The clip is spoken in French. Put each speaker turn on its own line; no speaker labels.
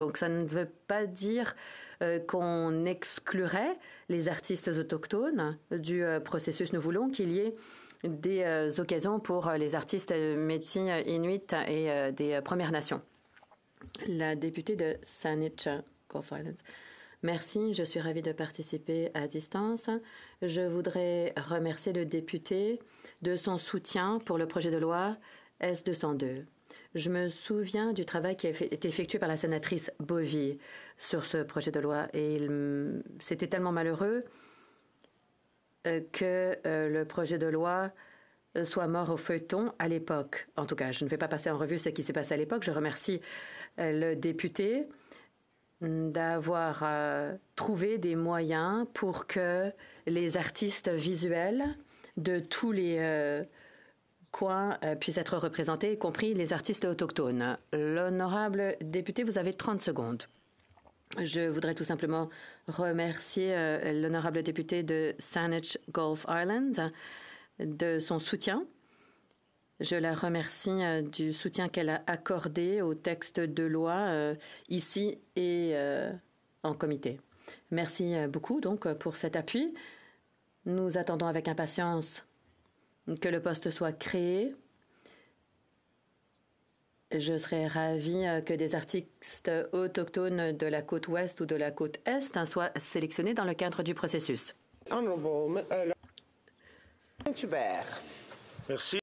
Donc ça ne veut pas dire euh, qu'on exclurait les artistes autochtones du euh, processus. Nous voulons qu'il y ait des euh, occasions pour les artistes métis, inuits et des Premières Nations. La députée de Saanich Merci, je suis ravie de participer à distance. Je voudrais remercier le député de son soutien pour le projet de loi S202. Je me souviens du travail qui a été effectué par la sénatrice Bovy sur ce projet de loi et c'était tellement malheureux euh, que euh, le projet de loi euh, soit mort au feuilleton à l'époque. En tout cas, je ne vais pas passer en revue ce qui s'est passé à l'époque. Je remercie le député d'avoir trouvé des moyens pour que les artistes visuels de tous les quoi euh, puisse être représenté, y compris les artistes autochtones. L'honorable député, vous avez 30 secondes. Je voudrais tout simplement remercier euh, l'honorable député de Saanich Gulf Islands de son soutien. Je la remercie euh, du soutien qu'elle a accordé au texte de loi ici et en comité. Merci beaucoup donc pour cet appui. Nous attendons avec impatience que le poste soit créé. Je serais ravie euh, que des artistes autochtones de la côte ouest ou de la côte est hein, soient sélectionnés dans le cadre du processus. Euh, Merci.